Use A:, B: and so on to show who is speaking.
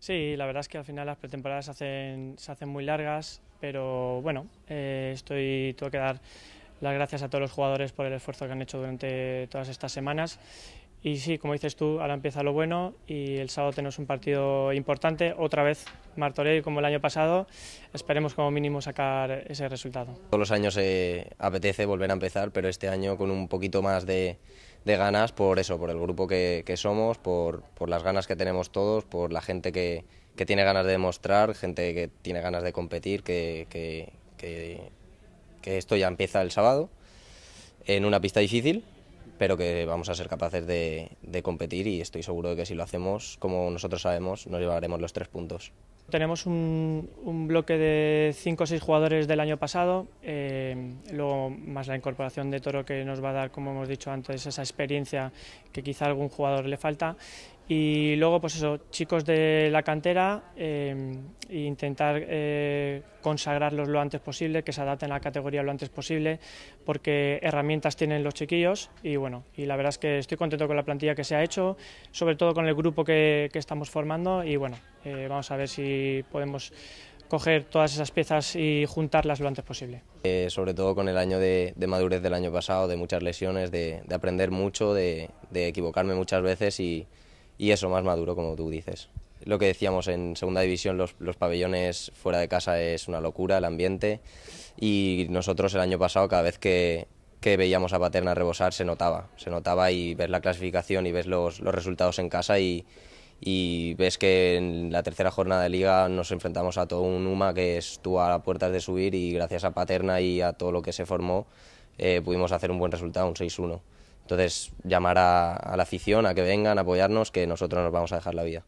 A: Sí, la verdad es que al final las pretemporadas se hacen, se hacen muy largas, pero bueno, eh, estoy, tengo que dar las gracias a todos los jugadores por el esfuerzo que han hecho durante todas estas semanas. Y sí, como dices tú, ahora empieza lo bueno y el sábado tenemos un partido importante, otra vez Martorell como el año pasado, esperemos como mínimo sacar ese resultado.
B: Todos los años eh, apetece volver a empezar, pero este año con un poquito más de, de ganas por eso, por el grupo que, somos, por, las ganas que tenemos todos, por la gente que, tiene ganas de demostrar, gente que tiene ganas de competir, que, que esto ya empieza el sábado en una pista difícil pero que vamos a ser capaces de, competir y estoy seguro de que si lo hacemos, como nosotros sabemos, nos llevaremos los tres puntos.
A: Tenemos un, bloque de cinco o seis jugadores del año pasado, eh, luego más la incorporación de Toro que nos va a dar, como hemos dicho antes, esa experiencia que quizá a algún jugador le falta. Y luego, pues eso, chicos de la cantera, eh, e intentar eh, consagrarlos lo antes posible, que se adapten a la categoría lo antes posible, porque herramientas tienen los chiquillos y bueno, y la verdad es que estoy contento con la plantilla que se ha hecho, sobre todo con el grupo que, estamos formando y bueno, eh, vamos a ver si podemos coger todas esas piezas y juntarlas lo antes posible.
B: Eh, sobre todo con el año de, madurez del año pasado, de muchas lesiones, de, aprender mucho, de, equivocarme muchas veces y eso más maduro, como tú dices lo que decíamos en segunda división, los, pabellones fuera de casa es una locura, el ambiente. Y nosotros el año pasado, cada vez que, veíamos a Paterna rebosar, se notaba. Se notaba y ves la clasificación y ves los, resultados en casa y, ves que en la tercera jornada de liga nos enfrentamos a todo un UMA que estuvo a puertas de subir y gracias a Paterna y a todo lo que se formó eh, pudimos hacer un buen resultado, un 6-1. Entonces, llamar a, a la afición a que vengan a apoyarnos, que nosotros nos vamos a dejar la vida.